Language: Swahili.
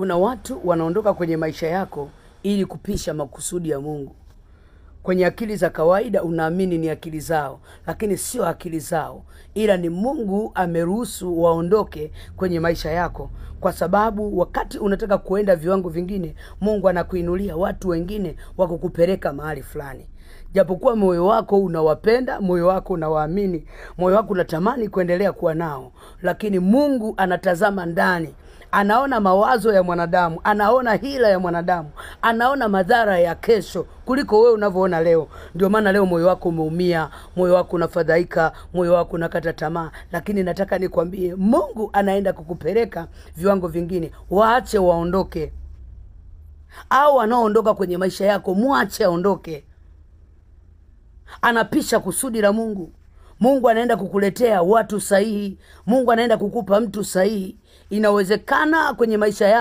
kuna watu wanaondoka kwenye maisha yako ili kupisha makusudi ya Mungu. Kwenye akili za kawaida unaamini ni akili zao, lakini sio akili zao, ila ni Mungu ameruhusu waondoke kwenye maisha yako, kwa sababu wakati unataka kuenda viwango vingine, Mungu anakuinulia watu wengine wa kukupeleka mahali fulani. Japokuwa moyo wako unawapenda, moyo wako unawaamini, moyo wako unatamani kuendelea kuwa nao, lakini Mungu anatazama ndani anaona mawazo ya mwanadamu, anaona hila ya mwanadamu, anaona madhara ya kesho kuliko wewe unavyoona leo. Ndio maana leo moyo wako umeumia, moyo wako unafadhaika, moyo wako unakata tamaa. Lakini nataka nikwambie, Mungu anaenda kukupeleka viwango vingine. Waache waondoke, au wanaoondoka kwenye maisha yako mwache aondoke. Anapisha kusudi la Mungu. Mungu anaenda kukuletea watu sahihi. Mungu anaenda kukupa mtu sahihi. Inawezekana kwenye maisha yako.